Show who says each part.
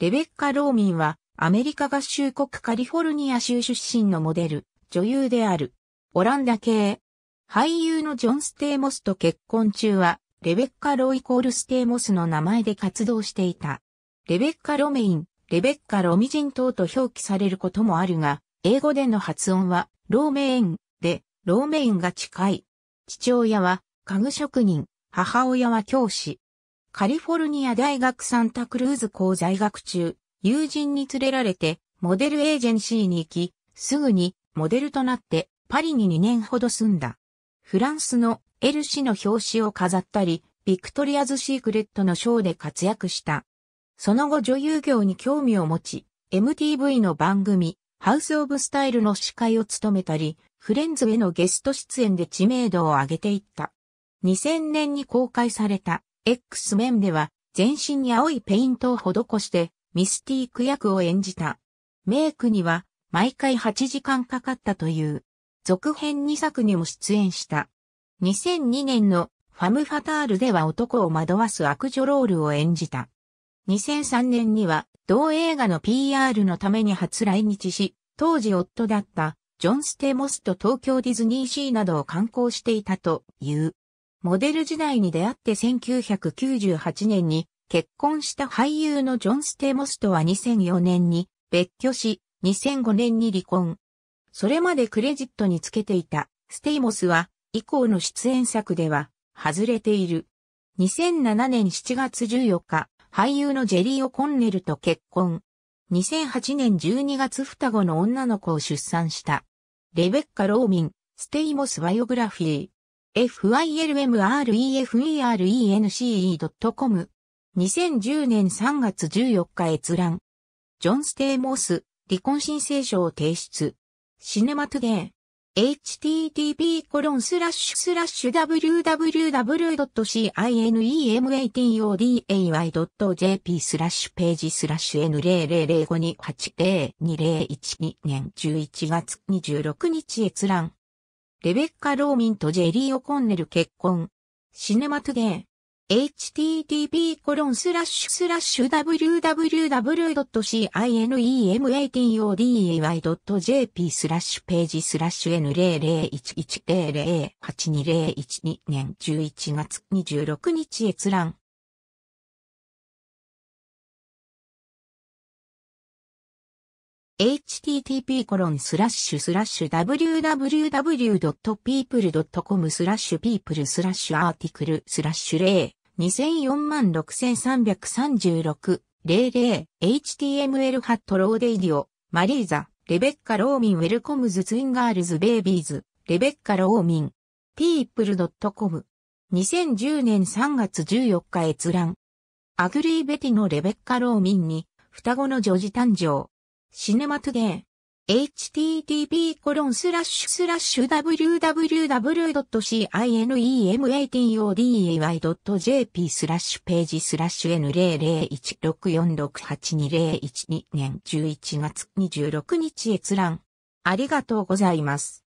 Speaker 1: レベッカ・ローミンは、アメリカ合衆国カリフォルニア州出身のモデル、女優である。オランダ系。俳優のジョン・ステーモスと結婚中は、レベッカ・ローイコール・ステーモスの名前で活動していた。レベッカ・ロメイン、レベッカ・ロミジン等と表記されることもあるが、英語での発音は、ローメインで、ローメインが近い。父親は、家具職人、母親は教師、カリフォルニア大学サンタクルーズ校在学中、友人に連れられて、モデルエージェンシーに行き、すぐにモデルとなってパリに2年ほど住んだ。フランスのエルシの表紙を飾ったり、ビクトリアズ・シークレットのショーで活躍した。その後女優業に興味を持ち、MTV の番組、ハウス・オブ・スタイルの司会を務めたり、フレンズへのゲスト出演で知名度を上げていった。2000年に公開された X 面では全身に青いペイントを施してミスティーク役を演じた。メイクには毎回8時間かかったという。続編2作にも出演した。2002年のファム・ファタールでは男を惑わす悪女ロールを演じた。2003年には同映画の PR のために初来日し、当時夫だったジョン・ステモスと東京ディズニーシーなどを観光していたという。モデル時代に出会って1998年に結婚した俳優のジョン・ステモスとは2004年に別居し、2005年に離婚。それまでクレジットにつけていたステイモスは以降の出演作では外れている。2007年7月14日、俳優のジェリー・オコンネルと結婚。2008年12月双子の女の子を出産した。レベッカ・ローミン、ステイモスバイオグラフィー。filmreferen.com e c。2010年3月14日閲覧。ジョン・ステイモース、離婚申請書を提出。シネマトゥデー。http コロンスラッシュスラッシュ www.cinematoday.jp スラッシュページスラッシュ N00052802012 年11月26日閲覧。レベッカ・ローミンとジェリー・オコンネル結婚。シネマトゥデイ。http コロンスラッシュスラッシュ www.cinematodey.jp スラッシュページスラッシュ N00110082012 年11月26日閲覧。http://www.people.com コロンススララッッシシュュスラッシュ people スラッシュアーティクルスラッシュ0 20046336 00 html ハットローデイディオマリーザレベッカ・ローミンウェルコムズツインガールズベイビーズレベッカ・ローミン people.com 2010年3月14日閲覧アグリーベティのレベッカ・ローミンに双子の女児誕生シネマトゥデイ。http://www.cinematoday.jp スラッシュページスラッシュ N00164682012 年11月26日閲覧。ありがとうございます。